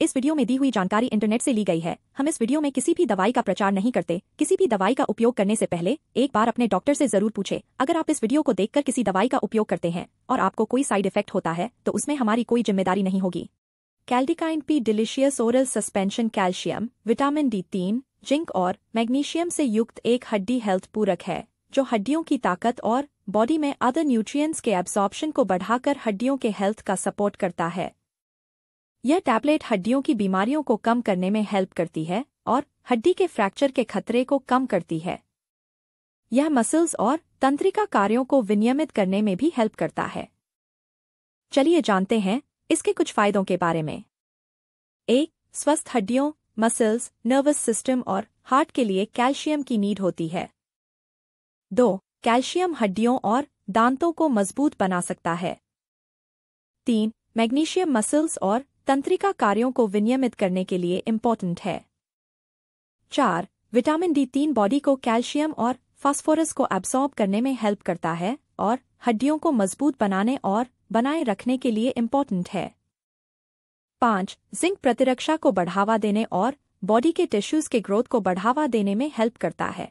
इस वीडियो में दी हुई जानकारी इंटरनेट से ली गई है हम इस वीडियो में किसी भी दवाई का प्रचार नहीं करते किसी भी दवाई का उपयोग करने से पहले एक बार अपने डॉक्टर से जरूर पूछे अगर आप इस वीडियो को देखकर किसी दवाई का उपयोग करते हैं और आपको कोई साइड इफेक्ट होता है तो उसमें हमारी कोई जिम्मेदारी नहीं होगी Caldikind P delicious oral suspension calcium vitamin D तीन जिंक और मैग्नीशियम से युक्त एक हड्डी हेल्थ पूरक है जो हड्डियों की ताकत और बॉडी में अदर न्यूट्रिएंट्स के एब्जॉर्प्शन को बढ़ाकर हड्डियों के हेल्थ का सपोर्ट करता है यह टैबलेट हड्डियों की बीमारियों को कम करने में हेल्प करती है और हड्डी के फ्रैक्चर के खतरे को कम करती है यह मसल्स और तंत्रिका कार्यों को विनियमित करने में भी हेल्प करता है चलिए जानते हैं इसके कुछ फायदों के बारे में एक स्वस्थ हड्डियों मसल्स नर्वस सिस्टम और हार्ट के लिए कैल्शियम की नीड होती है दो कैल्शियम हड्डियों और दांतों को मजबूत बना सकता है तीन मैग्नीशियम मसल्स और तंत्रिका कार्यों को विनियमित करने के लिए इम्पॉर्टेंट है चार विटामिन डी तीन बॉडी को कैल्शियम और फास्फोरस को एब्सॉर्ब करने में हेल्प करता है और हड्डियों को मजबूत बनाने और बनाए रखने के लिए इम्पॉर्टेंट है पांच जिंक प्रतिरक्षा को बढ़ावा देने और बॉडी के टिश्यूज के ग्रोथ को बढ़ावा देने में हेल्प करता है